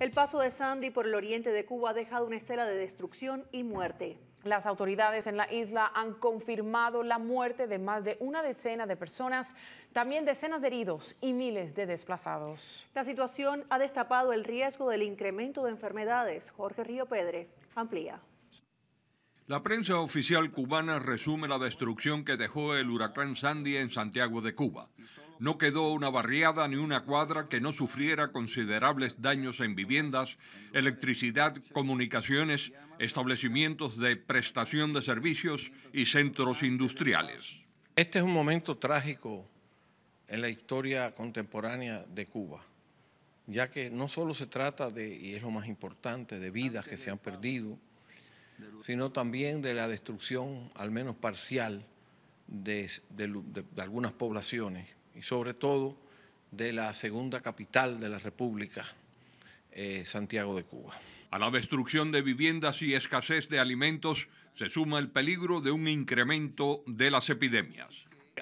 El paso de Sandy por el oriente de Cuba ha dejado una escena de destrucción y muerte. Las autoridades en la isla han confirmado la muerte de más de una decena de personas, también decenas de heridos y miles de desplazados. La situación ha destapado el riesgo del incremento de enfermedades. Jorge Río Pedre amplía. La prensa oficial cubana resume la destrucción que dejó el huracán Sandy en Santiago de Cuba. No quedó una barriada ni una cuadra que no sufriera considerables daños en viviendas, electricidad, comunicaciones, establecimientos de prestación de servicios y centros industriales. Este es un momento trágico en la historia contemporánea de Cuba, ya que no solo se trata de, y es lo más importante, de vidas que se han perdido, sino también de la destrucción, al menos parcial, de, algunas poblaciones y sobre todo de la segunda capital de la República, eh, Santiago de Cuba. A la destrucción de viviendas y escasez de alimentos se suma el peligro de un incremento de las epidemias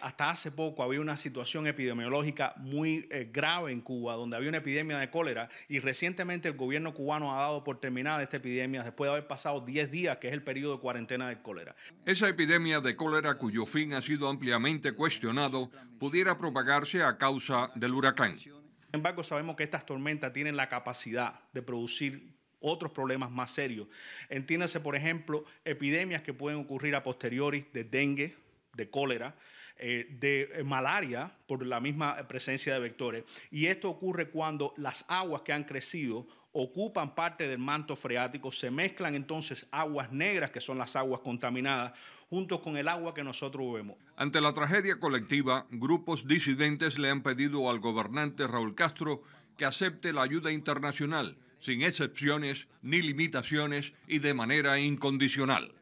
hasta hace poco había una situación epidemiológica muy eh, grave en Cuba, donde había una epidemia de cólera y recientemente el gobierno cubano ha dado por terminada esta epidemia después de haber pasado 10 días, que es el periodo de cuarentena de cólera. Esa epidemia de cólera, cuyo fin ha sido ampliamente cuestionado, pudiera propagarse a causa del huracán. Sin embargo, sabemos que estas tormentas tienen la capacidad de producir otros problemas más serios. Entiéndase, por ejemplo, epidemias que pueden ocurrir a posteriori de dengue, de cólera, eh, de eh, malaria por la misma presencia de vectores. Y esto ocurre cuando las aguas que han crecido ocupan parte del manto freático, se mezclan entonces aguas negras, que son las aguas contaminadas, junto con el agua que nosotros bebemos. Ante la tragedia colectiva, grupos disidentes le han pedido al gobernante Raúl Castro que acepte la ayuda internacional, sin excepciones ni limitaciones y de manera incondicional.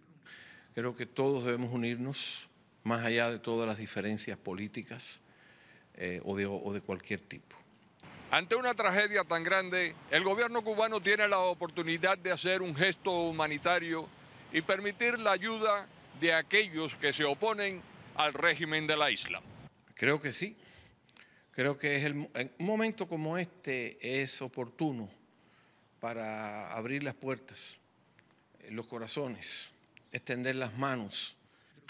Creo que todos debemos unirnos más allá de todas las diferencias políticas eh, o, de, cualquier tipo. Ante una tragedia tan grande, el gobierno cubano tiene la oportunidad de hacer un gesto humanitario y permitir la ayuda de aquellos que se oponen al régimen de la isla. Creo que sí. Creo que es en un momento como este es oportuno para abrir las puertas, eh, los corazones, extender las manos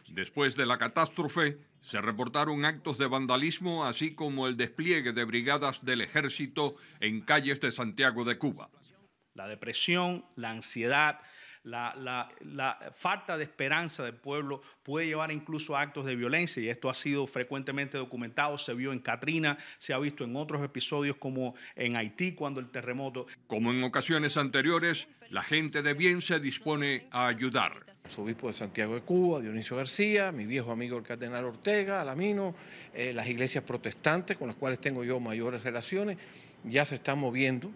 Después de la catástrofe, se reportaron actos de vandalismo, así como el despliegue de brigadas del ejército en calles de Santiago de Cuba. La depresión, la ansiedad, la, falta de esperanza del pueblo puede llevar incluso a actos de violencia y esto ha sido frecuentemente documentado, se vio en Katrina, se ha visto en otros episodios como en Haití cuando el terremoto. Como en ocasiones anteriores, la gente de bien se dispone a ayudar. El obispo de Santiago de Cuba, Dionisio García, mi viejo amigo el cardenal Ortega, Alamino, eh, las iglesias protestantes con las cuales tengo yo mayores relaciones, ya se están moviendo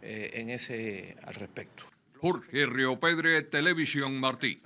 eh, en ese al respecto. Jorge Pedre, Televisión Martí.